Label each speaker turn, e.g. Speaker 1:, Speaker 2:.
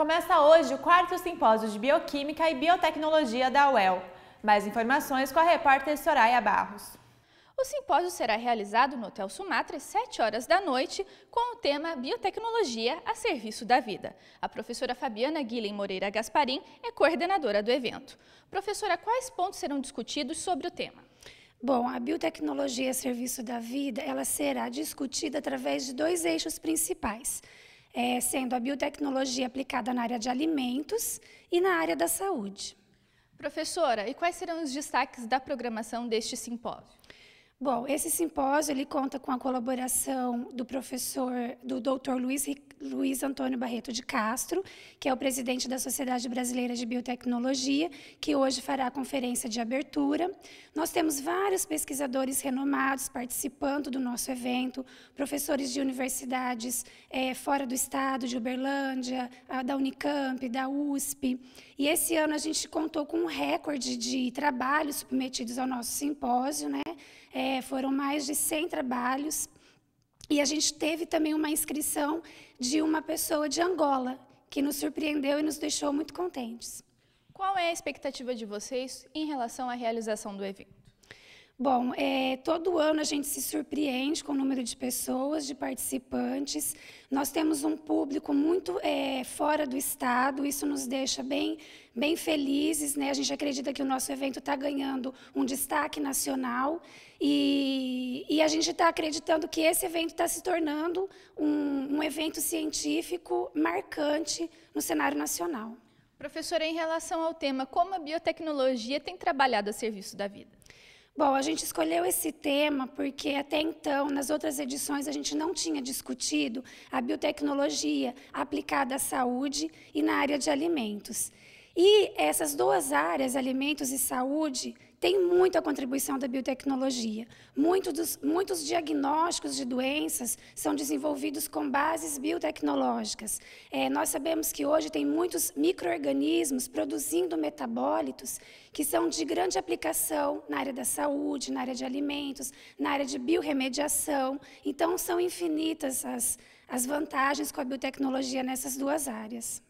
Speaker 1: Começa hoje o quarto simpósio de Bioquímica e Biotecnologia da UEL. Mais informações com a repórter Soraya Barros. O simpósio será realizado no Hotel Sumatra às 7 horas da noite, com o tema Biotecnologia a Serviço da Vida. A professora Fabiana Guilhem Moreira Gasparim é coordenadora do evento. Professora, quais pontos serão discutidos sobre o tema? Bom, a biotecnologia a serviço da
Speaker 2: vida, ela será discutida através de dois eixos principais é, sendo a biotecnologia aplicada na área de alimentos e na área da saúde.
Speaker 1: Professora, e quais serão os destaques da programação deste simpósio?
Speaker 2: Bom, esse simpósio ele conta com a colaboração do professor, do Dr. Luiz, Luiz Antônio Barreto de Castro, que é o presidente da Sociedade Brasileira de Biotecnologia, que hoje fará a conferência de abertura. Nós temos vários pesquisadores renomados participando do nosso evento, professores de universidades é, fora do estado, de Uberlândia, a, da Unicamp, da USP. E esse ano a gente contou com um recorde de trabalhos submetidos ao nosso simpósio, né? É, foram mais de 100 trabalhos. E a gente teve também uma inscrição de uma pessoa de Angola, que nos surpreendeu e nos deixou muito contentes.
Speaker 1: Qual é a expectativa de vocês em relação à realização do evento?
Speaker 2: Bom, é, todo ano a gente se surpreende com o número de pessoas, de participantes. Nós temos um público muito é, fora do estado, isso nos deixa bem, bem felizes. Né? A gente acredita que o nosso evento está ganhando um destaque nacional e, e a gente está acreditando que esse evento está se tornando um,
Speaker 1: um evento científico marcante no cenário nacional. Professora, em relação ao tema, como a biotecnologia tem trabalhado a serviço da vida? Bom, a gente escolheu esse tema porque até então, nas outras edições, a gente não tinha discutido
Speaker 2: a biotecnologia aplicada à saúde e na área de alimentos. E essas duas áreas, alimentos e saúde, tem muita contribuição da biotecnologia. Muitos, dos, muitos diagnósticos de doenças são desenvolvidos com bases biotecnológicas. É, nós sabemos que hoje tem muitos micro-organismos produzindo metabólitos que são de grande aplicação na área da saúde, na área de alimentos, na área de biorremediação. Então, são infinitas as, as vantagens com a biotecnologia nessas duas áreas.